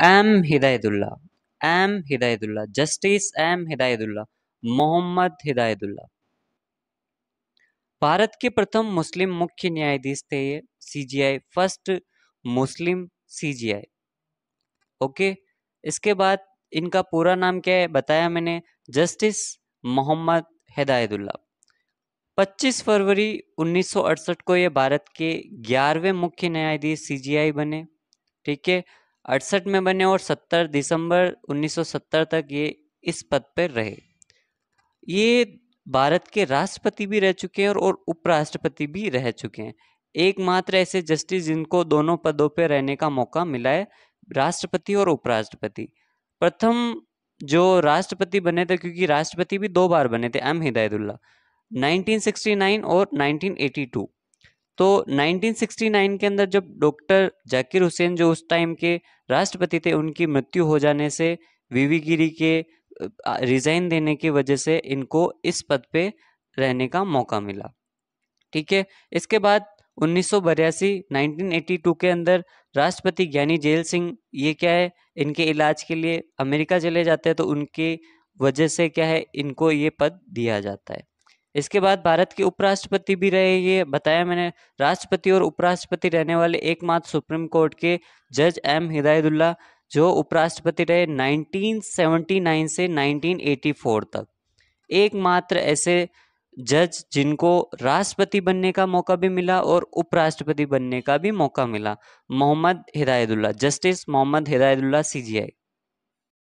M Hidayatullah M Hidayatullah justice M Hidayatullah Mohammad Hidayatullah Bharat के प्रथम मुस्लिम मुख्य न्यायाधीश थे ये CGI first Muslim CGI okay इसके बाद इनका पूरा नाम क्या है बताया मैंने जस्टिस मोहम्मद हिदायतुल्ला 25 फरवरी 1968 को ये भारत के 11वें मुख्य न्यायाधीश सीजीआई बने ठीक है अड़सठ में बने और 70 दिसंबर 1970 तक ये इस पद पर रहे ये भारत के राष्ट्रपति भी रह चुके हैं और, उपराष्ट्रपति भी रह चुके हैं एकमात्र ऐसे जस्टिस जिनको दोनों पदों पर रहने का मौका मिला है राष्ट्रपति और उपराष्ट्रपति प्रथम जो राष्ट्रपति बने थे क्योंकि राष्ट्रपति भी दो बार बने थे एम हिदायतुल्ला 1969 और 1982 तो 1969 के अंदर जब डॉक्टर जाकिर हुसैन जो उस टाइम के राष्ट्रपति थे उनकी मृत्यु हो जाने से वीवी गिरी के रिज़ाइन देने की वजह से इनको इस पद पे रहने का मौका मिला ठीक है इसके बाद उन्नीस सौ के अंदर राष्ट्रपति ज्ञानी जेल सिंह ये क्या है इनके इलाज के लिए अमेरिका चले जाते हैं तो उनकी वजह से क्या है इनको ये पद दिया जाता है इसके बाद भारत के उपराष्ट्रपति भी रहे ये बताया मैंने राष्ट्रपति और उपराष्ट्रपति रहने वाले एकमात्र सुप्रीम कोर्ट के जज एम हिदायतुल्ला जो उपराष्ट्रपति रहे 1979 से 1984 तक एकमात्र ऐसे जज जिनको राष्ट्रपति बनने का मौका भी मिला और उपराष्ट्रपति बनने का भी मौका मिला मोहम्मद हिदायतुल्ला जस्टिस मोहम्मद हिदायतुल्ला सीजीआई